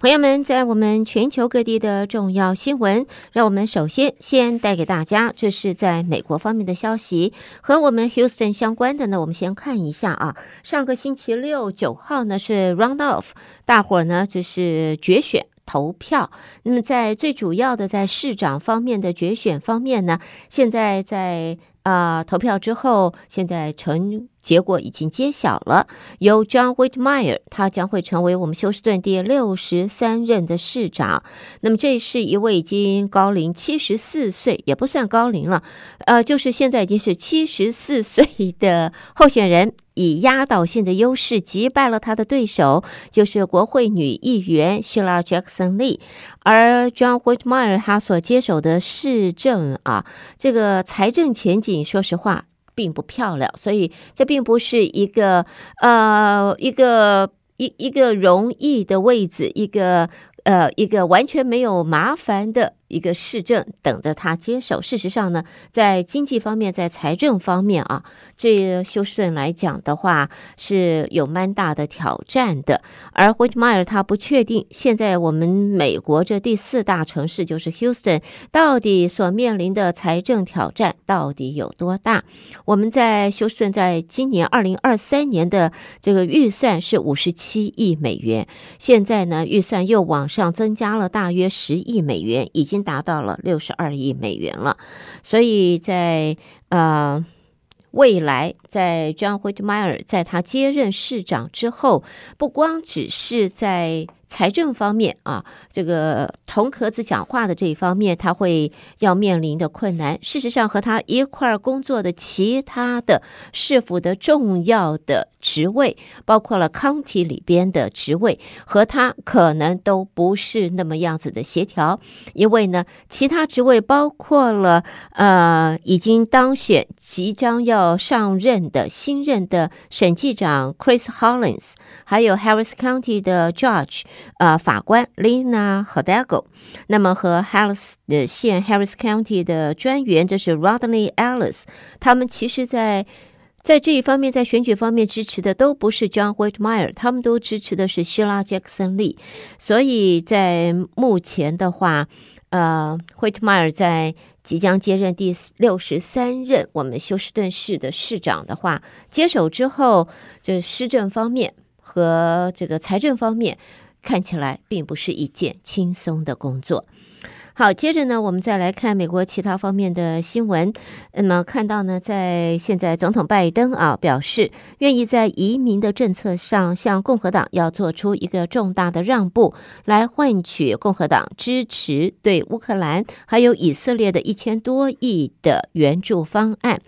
朋友们，在我们全球各地的重要新闻，让我们首先先带给大家。这是在美国方面的消息，和我们 Houston 相关的。呢，我们先看一下啊，上个星期六九号呢是 Roundoff，大伙儿呢就是决选投票。那么在最主要的在市长方面的决选方面呢，现在在啊投票之后，现在成。结果已经揭晓了，由 John Whitmire，他将会成为我们休斯顿第六十三任的市长。那么，这是一位已经高龄七十四岁，也不算高龄了，呃，就是现在已经是七十四岁的候选人，以压倒性的优势击败了他的对手，就是国会女议员 s h i l a Jackson Lee。而 John Whitmire 他所接手的市政啊，这个财政前景，说实话。并不漂亮，所以这并不是一个呃，一个一一个容易的位置，一个呃，一个完全没有麻烦的。一个市政等着他接手。事实上呢，在经济方面，在财政方面啊，这休斯顿来讲的话是有蛮大的挑战的。而霍奇迈尔他不确定，现在我们美国这第四大城市就是 Houston 到底所面临的财政挑战到底有多大？我们在休斯顿在今年二零二三年的这个预算是五十七亿美元，现在呢，预算又往上增加了大约十亿美元，已经。达到了六十二亿美元了，所以在呃未来，在 John Hidemeyer 在他接任市长之后，不光只是在。财政方面啊，这个铜壳子讲话的这一方面，他会要面临的困难。事实上，和他一块工作的其他的市府的重要的职位，包括了康 y 里边的职位，和他可能都不是那么样子的协调。因为呢，其他职位包括了呃，已经当选、即将要上任的新任的审计长 Chris Hollins，还有 Harris County 的 George。呃，法官 Lina Hidalgo，那么和 Harris 县 Harris County 的专员，这是 Rodney Ellis，他们其实，在在这一方面，在选举方面支持的都不是 John Whitmire，他们都支持的是希拉·杰克森利。所以在目前的话，呃，Whitmire 在即将接任第六十三任我们休斯顿市的市长的话，接手之后，就施政方面和这个财政方面。看起来并不是一件轻松的工作。好，接着呢，我们再来看美国其他方面的新闻。那么，看到呢，在现在，总统拜登啊表示愿意在移民的政策上向共和党要做出一个重大的让步，来换取共和党支持对乌克兰还有以色列的一千多亿的援助方案。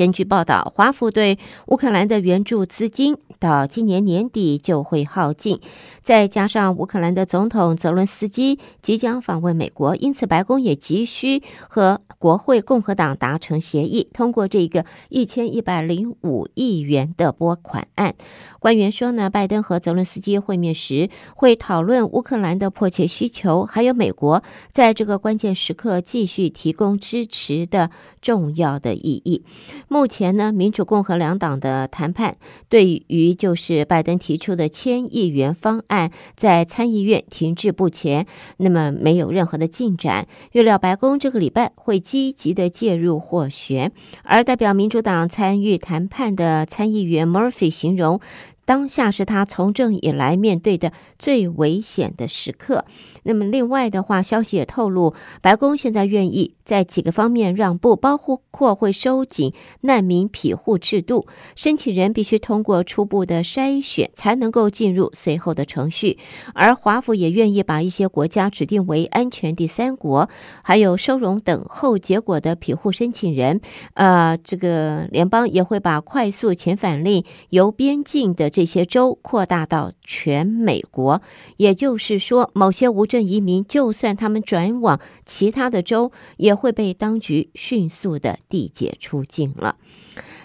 根据报道，华府对乌克兰的援助资金到今年年底就会耗尽，再加上乌克兰的总统泽伦斯基即将访问美国，因此白宫也急需和国会共和党达成协议，通过这个一千一百零五亿元的拨款案。官员说，呢，拜登和泽伦斯基会面时会讨论乌克兰的迫切需求，还有美国在这个关键时刻继续提供支持的重要的意义。目前呢，民主共和两党的谈判对于就是拜登提出的千亿元方案在参议院停滞不前，那么没有任何的进展。预料白宫这个礼拜会积极的介入斡旋，而代表民主党参与谈判的参议员 Murphy 形容，当下是他从政以来面对的最危险的时刻。那么另外的话，消息也透露，白宫现在愿意。在几个方面让步，包括会收紧难民庇护制度，申请人必须通过初步的筛选才能够进入随后的程序。而华府也愿意把一些国家指定为安全第三国，还有收容等候结果的庇护申请人。呃，这个联邦也会把快速遣返令由边境的这些州扩大到全美国。也就是说，某些无证移民就算他们转往其他的州也。会被当局迅速的缔解出境了。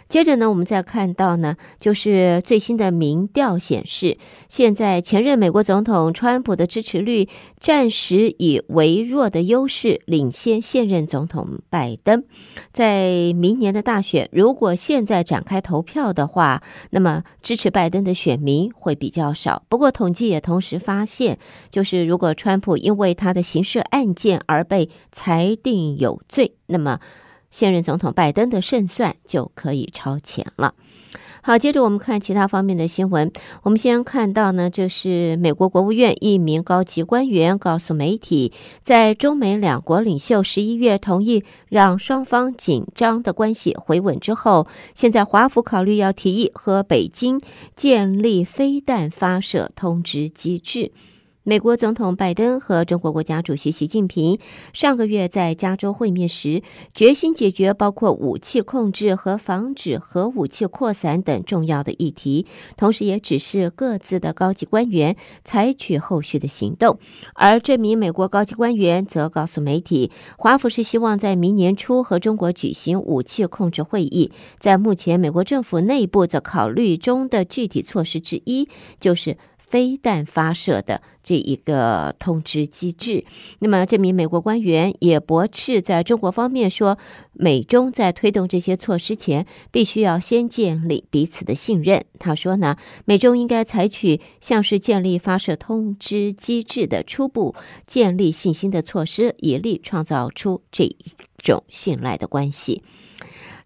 接着呢，我们再看到呢，就是最新的民调显示，现在前任美国总统川普的支持率暂时以微弱的优势领先现任总统拜登。在明年的大选，如果现在展开投票的话，那么支持拜登的选民会比较少。不过，统计也同时发现，就是如果川普因为他的刑事案件而被裁定有罪，那么。现任总统拜登的胜算就可以超前了。好，接着我们看其他方面的新闻。我们先看到呢，就是美国国务院一名高级官员告诉媒体，在中美两国领袖十一月同意让双方紧张的关系回稳之后，现在华府考虑要提议和北京建立飞弹发射通知机制。美国总统拜登和中国国家主席习近平上个月在加州会面时，决心解决包括武器控制和防止核武器扩散等重要的议题，同时也指示各自的高级官员采取后续的行动。而这名美国高级官员则告诉媒体，华府是希望在明年初和中国举行武器控制会议，在目前美国政府内部的考虑中的具体措施之一，就是飞弹发射的。这一个通知机制。那么，这名美国官员也驳斥在中国方面说，美中在推动这些措施前，必须要先建立彼此的信任。他说呢，美中应该采取像是建立发射通知机制的初步建立信心的措施，以力创造出这一种信赖的关系。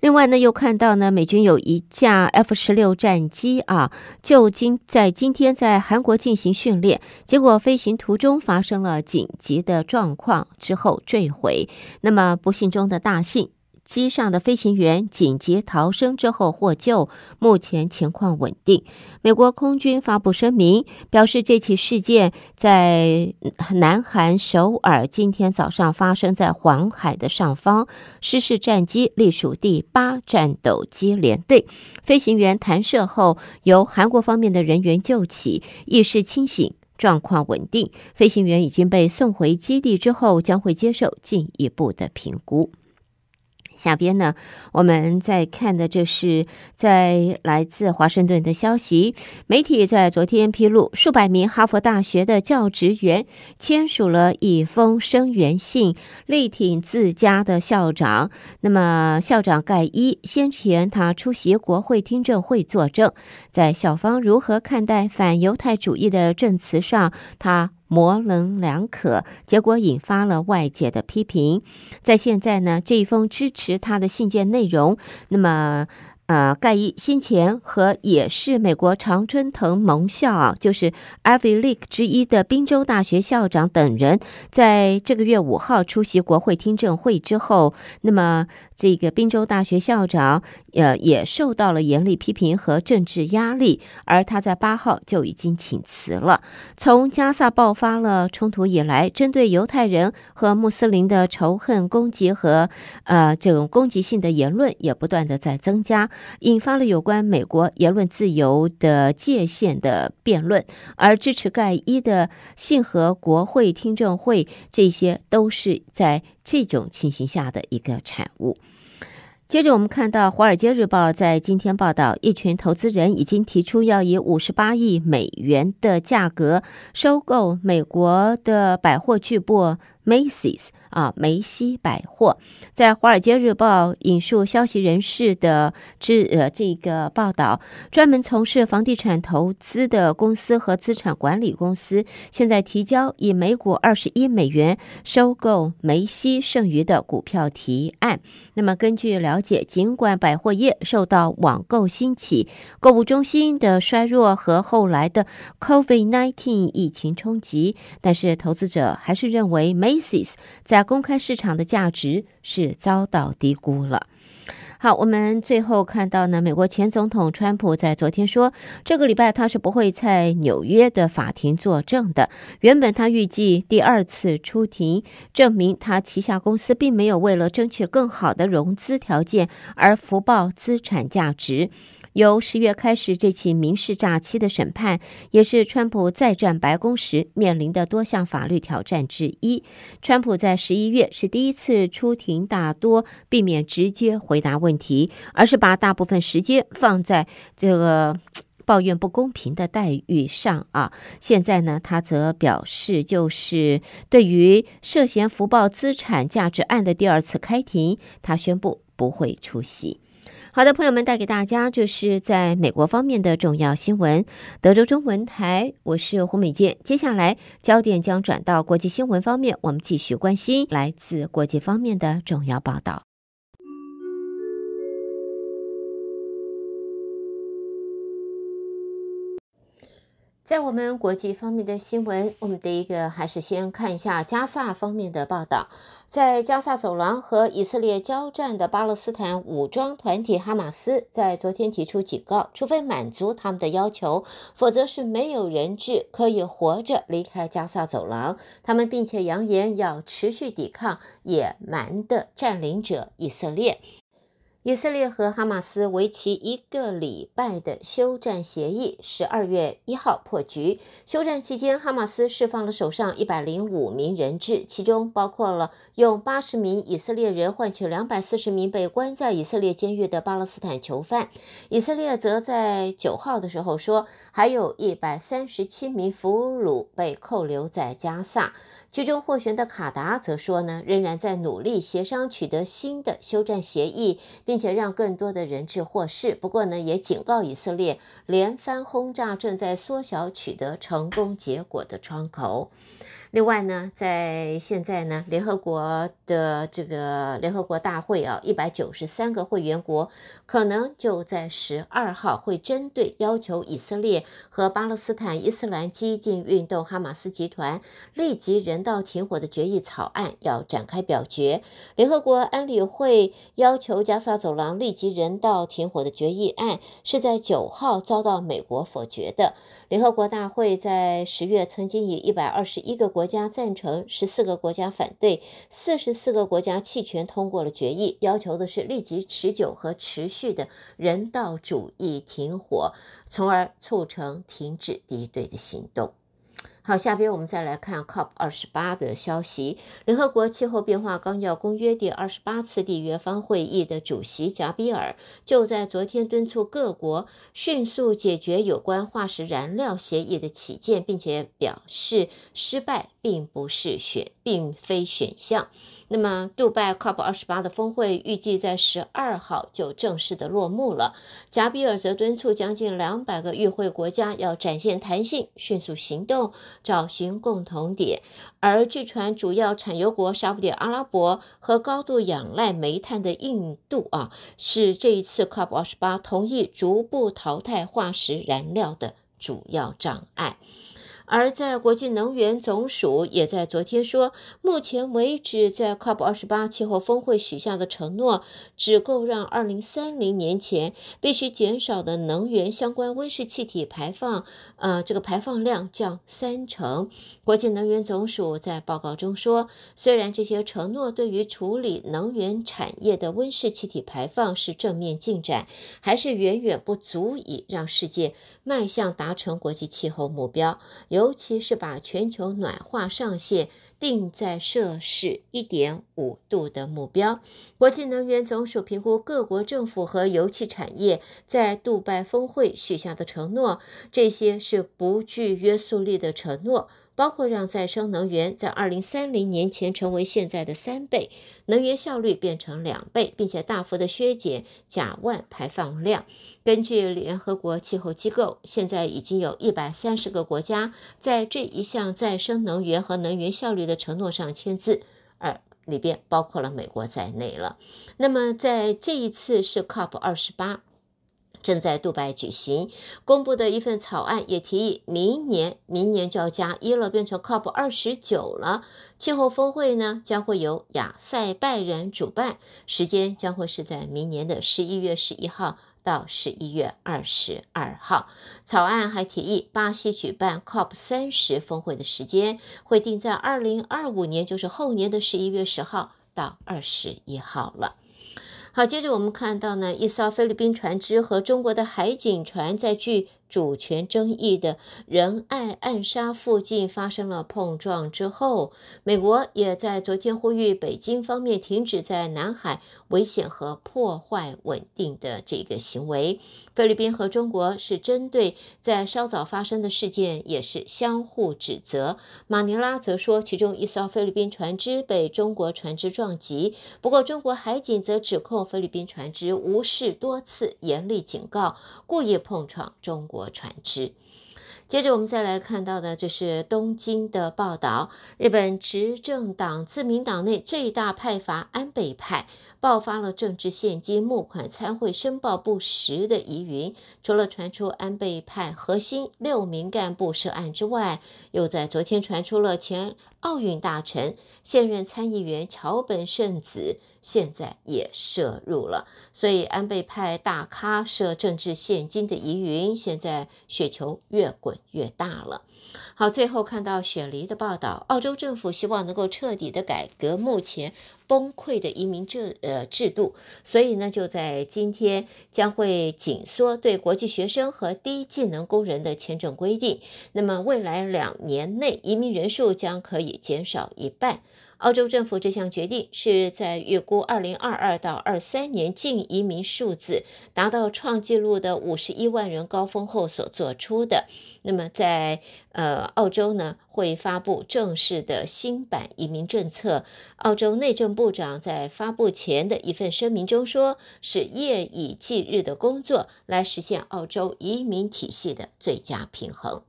另外呢，又看到呢，美军有一架 F 十六战机啊，就今在今天在韩国进行训练，结果飞行途中发生了紧急的状况之后坠毁，那么不幸中的大幸。机上的飞行员紧急逃生之后获救，目前情况稳定。美国空军发布声明表示，这起事件在南韩首尔今天早上发生在黄海的上方，失事战机隶属第八战斗机联队，飞行员弹射后由韩国方面的人员救起，意识清醒，状况稳定。飞行员已经被送回基地之后，将会接受进一步的评估。下边呢，我们再看的这是在来自华盛顿的消息，媒体在昨天披露，数百名哈佛大学的教职员签署了一封声援信，力挺自家的校长。那么，校长盖伊先前他出席国会听证会作证，在校方如何看待反犹太主义的证词上，他。模棱两可，结果引发了外界的批评。在现在呢，这一封支持他的信件内容，那么。呃，盖伊辛前和也是美国常春藤盟校啊，就是 Ivy League 之一的宾州大学校长等人，在这个月五号出席国会听证会之后，那么这个宾州大学校长，呃，也受到了严厉批评和政治压力，而他在八号就已经请辞了。从加萨爆发了冲突以来，针对犹太人和穆斯林的仇恨攻击和呃这种攻击性的言论也不断的在增加。引发了有关美国言论自由的界限的辩论，而支持盖伊的信和国会听证会，这些都是在这种情形下的一个产物。接着，我们看到《华尔街日报》在今天报道，一群投资人已经提出要以五十八亿美元的价格收购美国的百货巨擘。梅西啊，梅西百货在《华尔街日报》引述消息人士的这呃这个报道，专门从事房地产投资的公司和资产管理公司，现在提交以每股二十一美元收购梅西剩余的股票提案。那么，根据了解，尽管百货业受到网购兴起、购物中心的衰弱和后来的 COVID-19 疫情冲击，但是投资者还是认为没。在公开市场的价值是遭到低估了。好，我们最后看到呢，美国前总统川普在昨天说，这个礼拜他是不会在纽约的法庭作证的。原本他预计第二次出庭，证明他旗下公司并没有为了争取更好的融资条件而福报资产价值。由十月开始，这起民事诈欺的审判，也是川普再战白宫时面临的多项法律挑战之一。川普在十一月是第一次出庭，大多避免直接回答问题，而是把大部分时间放在这个抱怨不公平的待遇上啊。现在呢，他则表示，就是对于涉嫌福报资产价值案的第二次开庭，他宣布不会出席。好的，朋友们带给大家这是在美国方面的重要新闻。德州中文台，我是胡美健。接下来焦点将转到国际新闻方面，我们继续关心来自国际方面的重要报道。在我们国际方面的新闻，我们的一个还是先看一下加萨方面的报道。在加萨走廊和以色列交战的巴勒斯坦武装团体哈马斯，在昨天提出警告：，除非满足他们的要求，否则是没有人质可以活着离开加萨走廊。他们并且扬言要持续抵抗野蛮的占领者以色列。以色列和哈马斯为期一个礼拜的休战协议，十二月一号破局。休战期间，哈马斯释放了手上一百零五名人质，其中包括了用八十名以色列人换取两百四十名被关在以色列监狱的巴勒斯坦囚犯。以色列则在九号的时候说，还有一百三十七名俘虏被扣留在加萨。其中获选的卡达则说呢，仍然在努力协商取得新的休战协议，并且让更多的人质获释。不过呢，也警告以色列，连番轰炸正在缩小取得成功结果的窗口。另外呢，在现在呢，联合国的这个联合国大会啊，一百九十三个会员国可能就在十二号会针对要求以色列和巴勒斯坦伊斯兰激进运动哈马斯集团立即人道停火的决议草案要展开表决。联合国安理会要求加沙走廊立即人道停火的决议案是在九号遭到美国否决的。联合国大会在十月曾经以一百二十一个国。国家赞成，十四个国家反对，四十四个国家弃权，通过了决议，要求的是立即、持久和持续的人道主义停火，从而促成停止敌对的行动。好，下边我们再来看 COP 二十八的消息。联合国气候变化纲要公约第二十八次缔约方会议的主席贾比尔就在昨天敦促各国迅速解决有关化石燃料协议的起见，并且表示失败并不是选，并非选项。那么，杜拜 COP 二十八的峰会预计在十二号就正式的落幕了。贾比尔则敦促将近两百个与会国家要展现弹性，迅速行动，找寻共同点。而据传，主要产油国沙特阿拉伯和高度仰赖煤炭的印度啊，是这一次 COP 二十八同意逐步淘汰化石燃料的主要障碍。而在国际能源总署也在昨天说，目前为止在 COP 二十八气候峰会许下的承诺，只够让二零三零年前必须减少的能源相关温室气体排放，呃，这个排放量降三成。国际能源总署在报告中说，虽然这些承诺对于处理能源产业的温室气体排放是正面进展，还是远远不足以让世界迈向达成国际气候目标。有。尤其是把全球暖化上限定在摄氏一点五度的目标，国际能源总署评估各国政府和油气产业在杜拜峰会许下的承诺，这些是不具约束力的承诺。包括让再生能源在二零三零年前成为现在的三倍，能源效率变成两倍，并且大幅的削减甲烷排放量。根据联合国气候机构，现在已经有一百三十个国家在这一项再生能源和能源效率的承诺上签字，而里边包括了美国在内了。那么在这一次是 COP 二十八。正在杜拜举行，公布的一份草案也提议明年明年就要加一了，变成 COP 二十九了。气候峰会呢，将会由亚塞拜人主办，时间将会是在明年的十一月十一号到十一月二十二号。草案还提议巴西举办 COP 三十峰会的时间会定在二零二五年，就是后年的十一月十号到二十一号了。好，接着我们看到呢，一艘菲律宾船只和中国的海警船在距。主权争议的仁爱暗杀附近发生了碰撞之后，美国也在昨天呼吁北京方面停止在南海危险和破坏稳定的这个行为。菲律宾和中国是针对在稍早发生的事件也是相互指责。马尼拉则说，其中一艘菲律宾船只被中国船只撞击，不过中国海警则指控菲律宾船只无视多次严厉警告，故意碰撞中国。国船只。接着，我们再来看到的就是东京的报道：日本执政党自民党内最大派阀安倍派爆发了政治现金募款参会申报不实的疑云。除了传出安倍派核心六名干部涉案之外，又在昨天传出了前奥运大臣、现任参议员桥本圣子。现在也摄入了，所以安倍派大咖设政治现金的疑云，现在雪球越滚越大了。好，最后看到雪梨的报道，澳洲政府希望能够彻底的改革目前。崩溃的移民制呃制度，所以呢，就在今天将会紧缩对国际学生和低技能工人的签证规定。那么未来两年内，移民人数将可以减少一半。澳洲政府这项决定是在预估2022到23年净移民数字达到创纪录的51万人高峰后所做出的。那么在呃澳洲呢，会发布正式的新版移民政策。澳洲内政。部长在发布前的一份声明中说：“是夜以继日的工作来实现澳洲移民体系的最佳平衡。”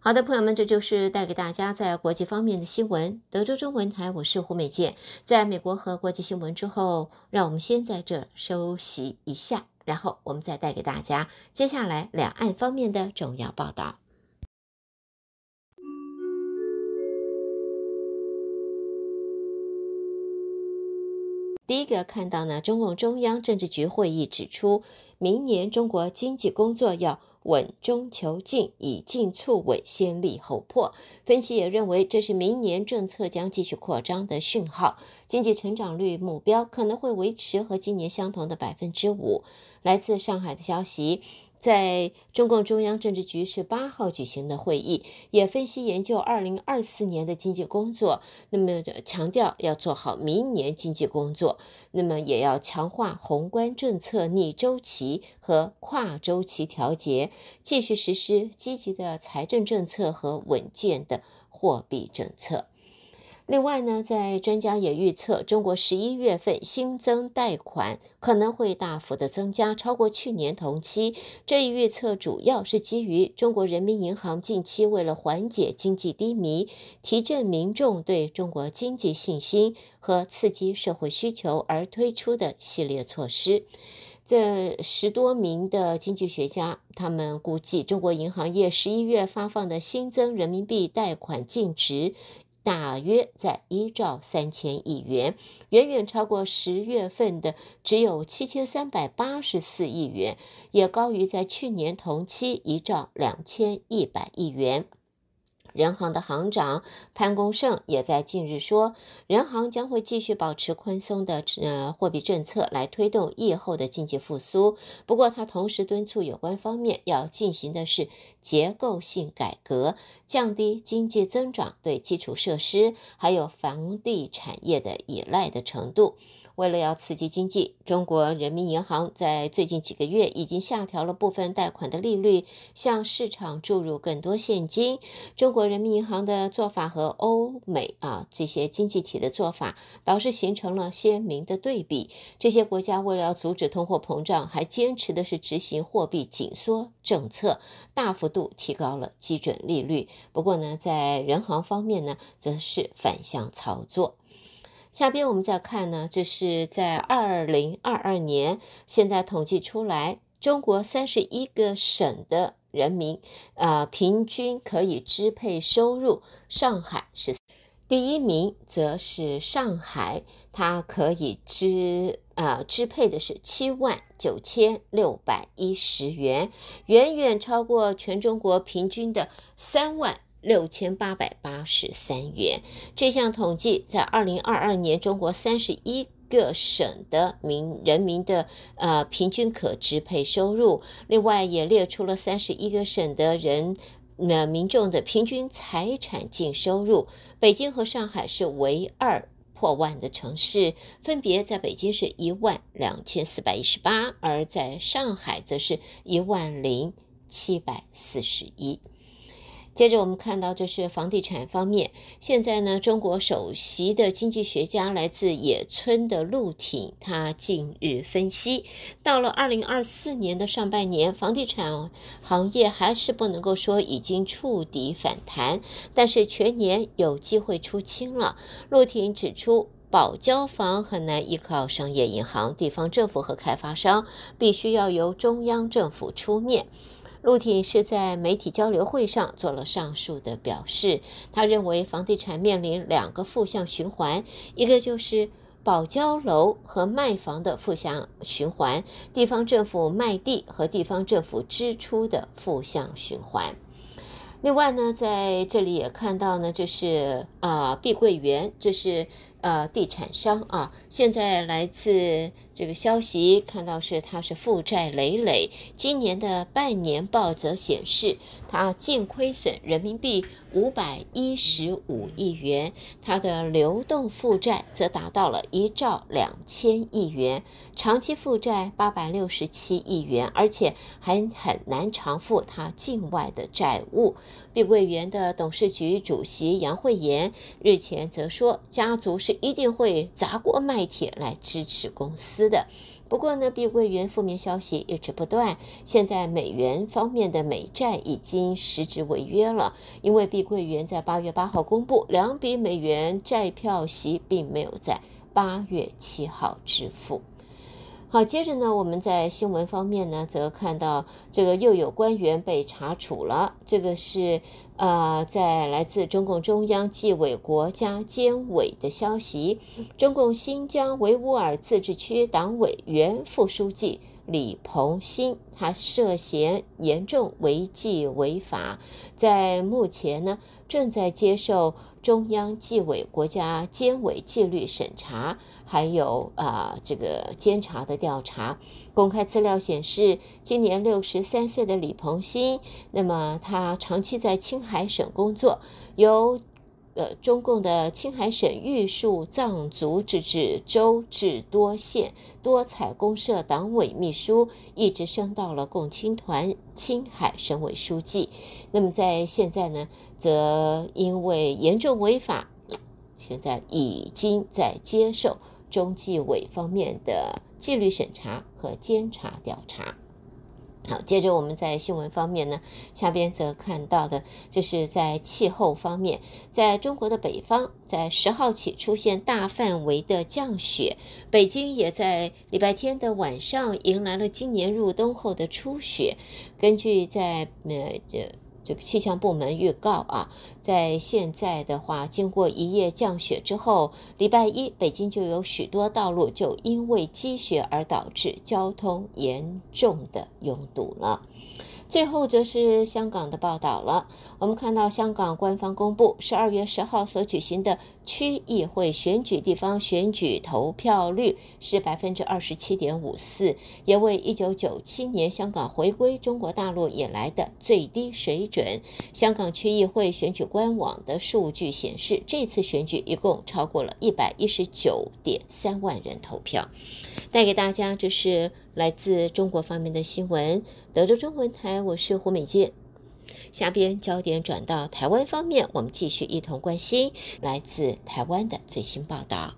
好的，朋友们，这就是带给大家在国际方面的新闻。德州中文台，我是胡美健。在美国和国际新闻之后，让我们先在这休息一下，然后我们再带给大家接下来两岸方面的重要报道。第一个看到呢，中共中央政治局会议指出，明年中国经济工作要稳中求进，以进促稳，先立后破。分析也认为，这是明年政策将继续扩张的讯号。经济成长率目标可能会维持和今年相同的百分之五。来自上海的消息。在中共中央政治局是八号举行的会议，也分析研究二零二四年的经济工作。那么强调要做好明年经济工作，那么也要强化宏观政策逆周期和跨周期调节，继续实施积极的财政政策和稳健的货币政策。另外呢，在专家也预测，中国十一月份新增贷款可能会大幅的增加，超过去年同期。这一预测主要是基于中国人民银行近期为了缓解经济低迷、提振民众对中国经济信心和刺激社会需求而推出的系列措施。这十多名的经济学家，他们估计中国银行业十一月发放的新增人民币贷款净值。大约在一兆三千亿元，远远超过十月份的只有七千三百八十四亿元，也高于在去年同期一兆两千一百亿元。人行的行长潘功胜也在近日说，人行将会继续保持宽松的呃货币政策来推动疫后的经济复苏。不过，他同时敦促有关方面要进行的是结构性改革，降低经济增长对基础设施还有房地产业的依赖的程度。为了要刺激经济，中国人民银行在最近几个月已经下调了部分贷款的利率，向市场注入更多现金。中国人民银行的做法和欧美啊这些经济体的做法，倒是形成了鲜明的对比。这些国家为了要阻止通货膨胀，还坚持的是执行货币紧缩政策，大幅度提高了基准利率。不过呢，在人行方面呢，则是反向操作。下边我们再看呢，这是在二零二二年，现在统计出来，中国三十一个省的人民，呃，平均可以支配收入，上海是第一名，则是上海，它可以支呃支配的是七万九千六百一十元，远远超过全中国平均的三万。六千八百八十三元。这项统计在二零二二年中国三十一个省的民人民的呃平均可支配收入，另外也列出了三十一个省的人呃民众的平均财产净收入。北京和上海是唯二破万的城市，分别在北京是一万两千四百一十八，而在上海则是一万零七百四十一。接着我们看到，这是房地产方面。现在呢，中国首席的经济学家来自野村的陆挺，他近日分析，到了二零二四年的上半年，房地产行业还是不能够说已经触底反弹，但是全年有机会出清了。陆挺指出，保交房很难依靠商业银行、地方政府和开发商，必须要由中央政府出面。陆挺是在媒体交流会上做了上述的表示，他认为房地产面临两个负向循环，一个就是保交楼和卖房的负向循环，地方政府卖地和地方政府支出的负向循环。另外呢，在这里也看到呢，就是啊碧桂园，就是呃地产商啊，现在来自。这个消息看到是，他是负债累累。今年的半年报则显示，他净亏损人民币五百一十五亿元，他的流动负债则达到了一兆两千亿元，长期负债八百六十七亿元，而且还很难偿付他境外的债务。碧桂园的董事局主席杨惠妍日前则说，家族是一定会砸锅卖铁来支持公司。的，不过呢，碧桂园负面消息一直不断。现在美元方面的美债已经实质违约了，因为碧桂园在八月八号公布两笔美元债票息，并没有在八月七号支付。好，接着呢，我们在新闻方面呢，则看到这个又有官员被查处了。这个是呃，在来自中共中央纪委国家监委的消息，中共新疆维吾尔自治区党委原副书记。李鹏新，他涉嫌严重违纪违法，在目前呢，正在接受中央纪委、国家监委纪律审查，还有啊这个监察的调查。公开资料显示，今年六十三岁的李鹏新，那么他长期在青海省工作，由。呃，中共的青海省玉树藏族自治州至多县多彩公社党委秘书，一直升到了共青团青海省委书记。那么在现在呢，则因为严重违法，现在已经在接受中纪委方面的纪律审查和监察调查。好，接着我们在新闻方面呢，下边则看到的就是在气候方面，在中国的北方，在十号起出现大范围的降雪，北京也在礼拜天的晚上迎来了今年入冬后的初雪。根据在呃这个气象部门预告啊，在现在的话，经过一夜降雪之后，礼拜一北京就有许多道路就因为积雪而导致交通严重的拥堵了。最后则是香港的报道了。我们看到，香港官方公布，十二月十号所举行的区议会选举地方选举投票率是百分之二十七点五四，也为一九九七年香港回归中国大陆以来的最低水准。香港区议会选举官网的数据显示，这次选举一共超过了一百一十九点三万人投票。带给大家就是。来自中国方面的新闻，德州中文台，我是胡美静。下边焦点转到台湾方面，我们继续一同关心来自台湾的最新报道。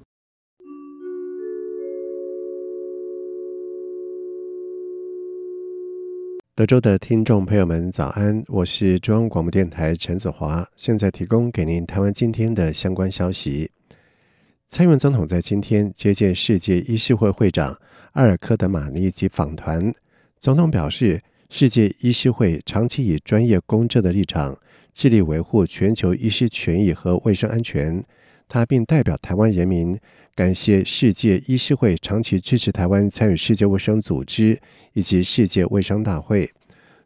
德州的听众朋友们，早安，我是中央广播电台陈子华，现在提供给您台湾今天的相关消息。蔡英文总统在今天接见世界医师会会长。阿尔科德马尼及访团，总统表示，世界医师会长期以专业公正的立场，致力维护全球医师权益和卫生安全。他并代表台湾人民，感谢世界医师会长期支持台湾参与世界卫生组织以及世界卫生大会。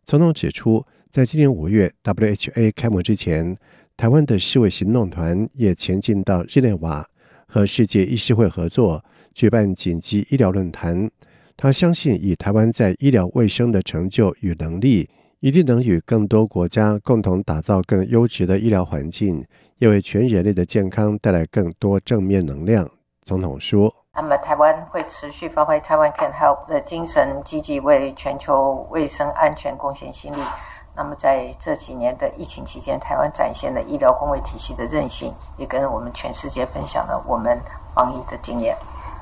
总统指出，在今年五月 WHA 开幕之前，台湾的世卫行动团也前进到日内瓦，和世界医师会合作。举办紧急医疗论坛，他相信以台湾在医疗卫生的成就与能力，一定能与更多国家共同打造更优质的医疗环境，也为全人类的健康带来更多正面能量。总统说：“那么台湾会持续发挥 ‘Taiwan Can Help’ 的精神，积极为全球卫生安全贡献心力。那么在这几年的疫情期间，台湾展现了医疗公卫体系的韧性，也跟我们全世界分享了我们防疫的经验。”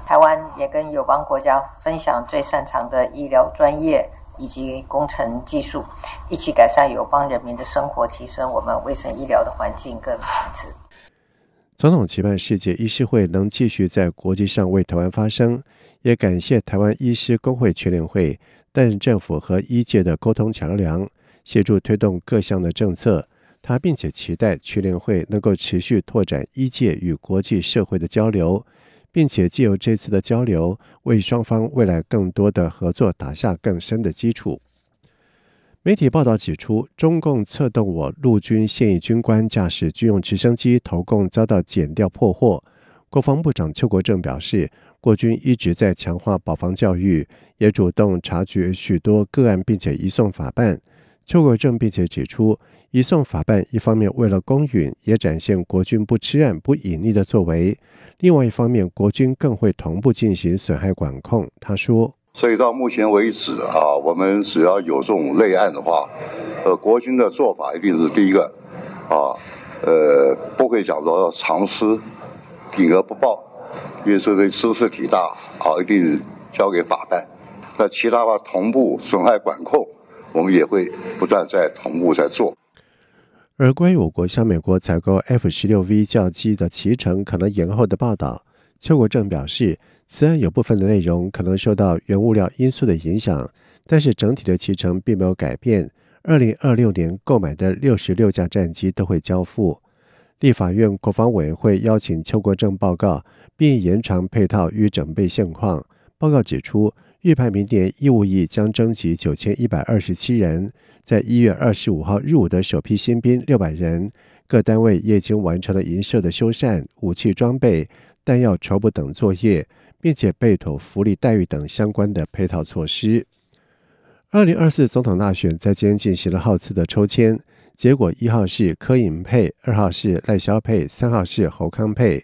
台湾也跟友邦国家分享最擅长的医疗专业以及工程技术，一起改善友邦人民的生活，提升我们卫生医疗的环境跟品质。总统期盼世界医师会能继续在国际上为台湾发声，也感谢台湾医师工会区联会担任政府和医界的沟通桥梁，协助推动各项的政策。他并且期待区联会能够持续拓展医界与国际社会的交流。并且，既有这次的交流，为双方未来更多的合作打下更深的基础。媒体报道指出，中共策动我陆军现役军官驾驶军用直升机投共，遭到剪掉破获。国防部长邱国正表示，国军一直在强化保防教育，也主动察觉许多个案，并且移送法办。邱国正并且指出。移送法办，一方面为了公允，也展现国军不吃案、不隐匿的作为；另外一方面，国军更会同步进行损害管控。他说：“所以到目前为止啊，我们只要有这种类案的话，呃，国军的做法一定是第一个啊，呃，不会讲说藏私、隐而不报，因为这个知识体大啊，一定交给法办。那其他话同步损害管控，我们也会不断在同步在做。”而关于我国向美国采购 F 十六 V 教机的骑成可能延后的报道，邱国正表示，此案有部分的内容可能受到原物料因素的影响，但是整体的提成并没有改变。二零二六年购买的六十六架战机都会交付。立法院国防委员会邀请邱国正报告，并延长配套与准备现况报告指出，预判明年义务役将征集九千一百二十七人。在一月二十五号入伍的首批新兵六百人，各单位夜间完成了营舍的修缮、武器装备、弹药筹补等作业，并且备妥福利待遇等相关的配套措施。二零二四总统大选在今天进行了号次的抽签，结果一号是柯文佩，二号是赖萧佩，三号是侯康佩。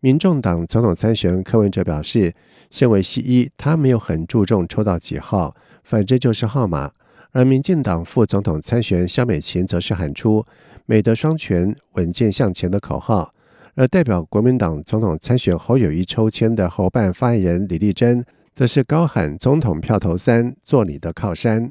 民众党总统参选柯文哲表示，身为西医，他没有很注重抽到几号，反正就是号码。而民进党副总统参选萧美琴则是喊出“美德双全，稳健向前”的口号，而代表国民党总统参选侯友谊抽签的侯办发言人李丽珍，则是高喊“总统票投三，做你的靠山”。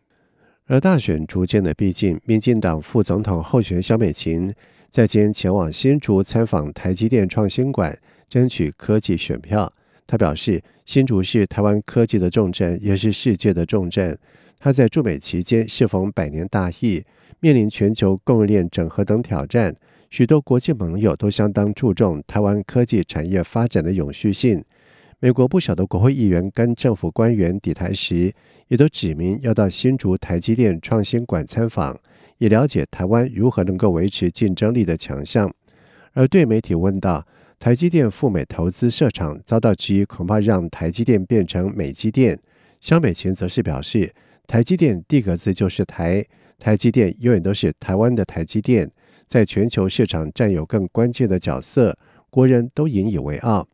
而大选逐渐的逼近，民进党副总统候选萧美琴在今前往新竹参访台积电创新馆，争取科技选票。他表示：“新竹是台湾科技的重镇，也是世界的重镇。”他在驻美期间适逢百年大疫，面临全球供应链整合等挑战。许多国际盟友都相当注重台湾科技产业发展的永续性。美国不少的国会议员跟政府官员抵台时，也都指明要到新竹台积电创新馆参访，以了解台湾如何能够维持竞争力的强项。而对媒体问到台积电赴美投资设厂遭到质疑，恐怕让台积电变成美积电，肖美琴则是表示。台积电第一个字就是台，台积电永远都是台湾的台积电，在全球市场占有更关键的角色，国人都引以为傲。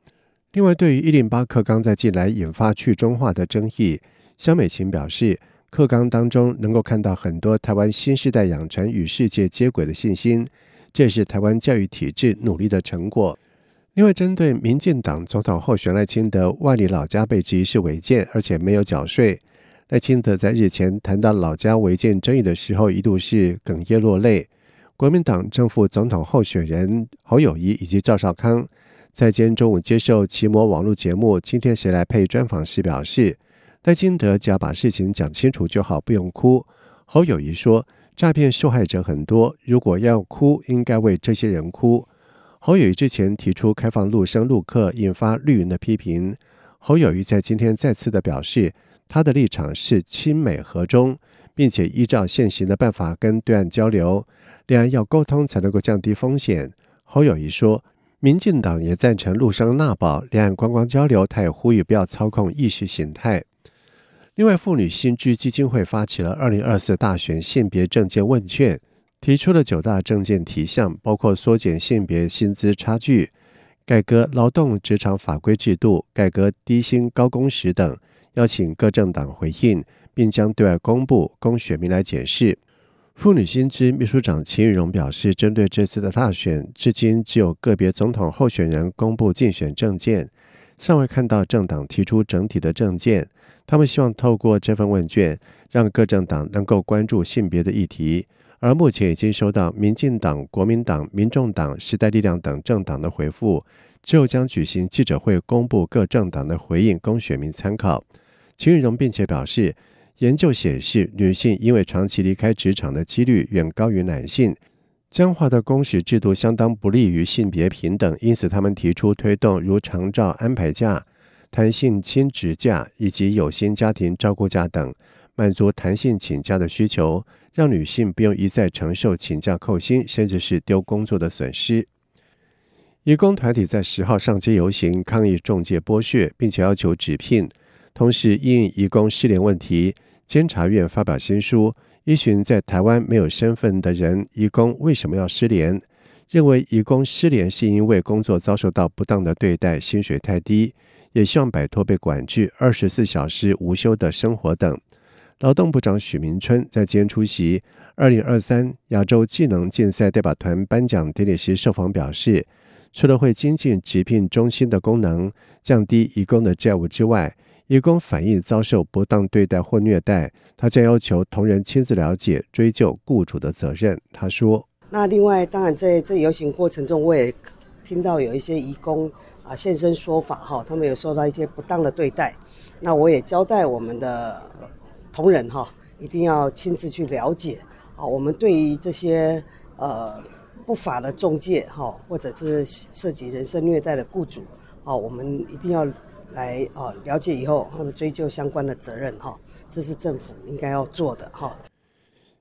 另外，对于一零八课纲在近来引发去中化的争议，肖美琴表示，课纲当中能够看到很多台湾新时代养成与世界接轨的信心，这也是台湾教育体制努力的成果。另外，针对民进党总统候选赖清的万里老家被质疑是违建，而且没有缴税。赖清德在日前谈到老家违建争议的时候，一度是哽咽落泪。国民党正副总统候选人侯友谊以及赵少康在今天中午接受奇摩网络节目《今天谁来配专访》时表示，赖清德只要把事情讲清楚就好，不用哭。侯友谊说，诈骗受害者很多，如果要哭，应该为这些人哭。侯友谊之前提出开放陆生陆客，引发绿营的批评。侯友谊在今天再次的表示。他的立场是亲美和中，并且依照现行的办法跟对岸交流，两岸要沟通才能够降低风险。侯友谊说，民进党也赞成陆生纳保两岸观光交流，他也呼吁不要操控意识形态。另外，妇女新知基金会发起了二零二四大选性别政见问卷，提出了九大政见提项，包括缩减性别薪资差距、改革劳动职场法规制度、改革低薪高工时等。邀请各政党回应，并将对外公布，供选民来解释。妇女新知秘书长秦玉荣表示，针对这次的大选，至今只有个别总统候选人公布竞选证件，尚未看到政党提出整体的证件。他们希望透过这份问卷，让各政党能够关注性别的议题。而目前已经收到民进党、国民党、民众党、时代力量等政党的回复，之后将举行记者会，公布各政党的回应，供选民参考。秦玉荣并且表示，研究显示，女性因为长期离开职场的几率远高于男性，僵化的工时制度相当不利于性别平等，因此他们提出推动如长照安排假、弹性亲职假以及有薪家庭照顾假等，满足弹性请假的需求，让女性不用一再承受请假扣薪甚至是丢工作的损失。义工团体在十号上街游行抗议中介剥削，并且要求指聘。同时，因移工失联问题，监察院发表新书，一群在台湾没有身份的人移工为什么要失联？认为移工失联是因为工作遭受到不当的对待，薪水太低，也希望摆脱被管制、二十四小时无休的生活等。劳动部长许明春在今出席二零二三亚洲技能竞赛代表团颁奖典礼时受访表示，除了会精进疾聘中心的功能，降低移工的债务之外，移工反映遭受不当对待或虐待，他将要求同仁亲自了解、追究雇主的责任。他说：“那另外，当然在这游行过程中，我也听到有一些移工啊现身说法，哈，他们有受到一些不当的对待。那我也交代我们的同仁哈，一定要亲自去了解。啊，我们对于这些呃不法的中介，哈，或者是涉及人身虐待的雇主，啊，我们一定要。”来哦，了解以后，他们追究相关的责任哈，这是政府应该要做的哈。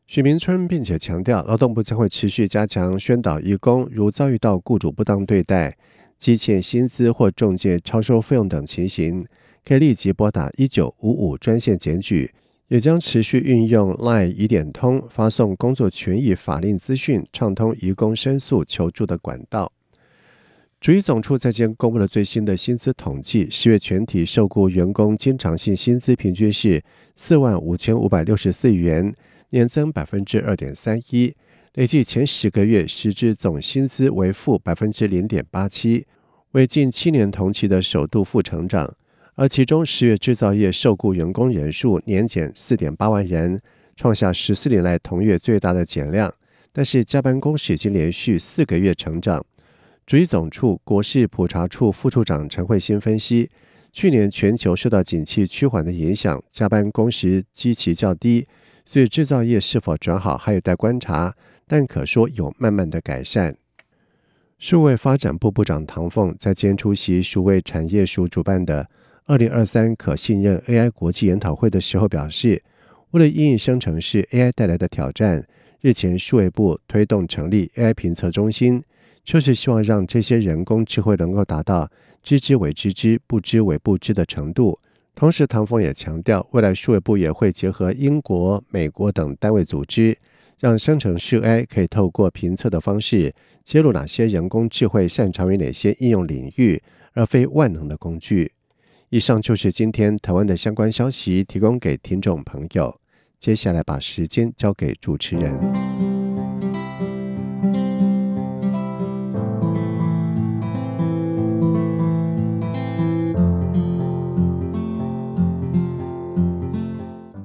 许明春并且强调，劳动部将会持续加强宣导，义工如遭遇到雇主不当对待、积欠薪资或中介超收费用等情形，可以立即拨打一九五五专线检举，也将持续运用 Line 疑点通发送工作权益法令资讯，畅通义工申诉求助的管道。主计总处在今公布了最新的薪资统计，十月全体受雇员工经常性薪资平均是四万五千五百六十四元，年增百分之二点三一，累计前十个月实质总薪资为负百分之零点八七，为近七年同期的首度负成长。而其中十月制造业受雇员工人数年减四点八万人，创下十四年来同月最大的减量。但是加班工时已经连续四个月成长。主计总处国事普查处副处长陈慧欣分析，去年全球受到景气趋缓的影响，加班工时积其较低，所以制造业是否转好还有待观察，但可说有慢慢的改善。数位发展部部长唐凤在今天出席数位产业署主办的二零二三可信任 AI 国际研讨会的时候表示，为了应应生成式 AI 带来的挑战，日前数位部推动成立 AI 评测中心。就是希望让这些人工智慧能够达到“知之为知之，不知为不知”的程度。同时，唐峰也强调，未来数位部也会结合英国、美国等单位组织，让生成式 AI 可以透过评测的方式，揭露哪些人工智慧擅长于哪些应用领域，而非万能的工具。以上就是今天台湾的相关消息，提供给听众朋友。接下来把时间交给主持人。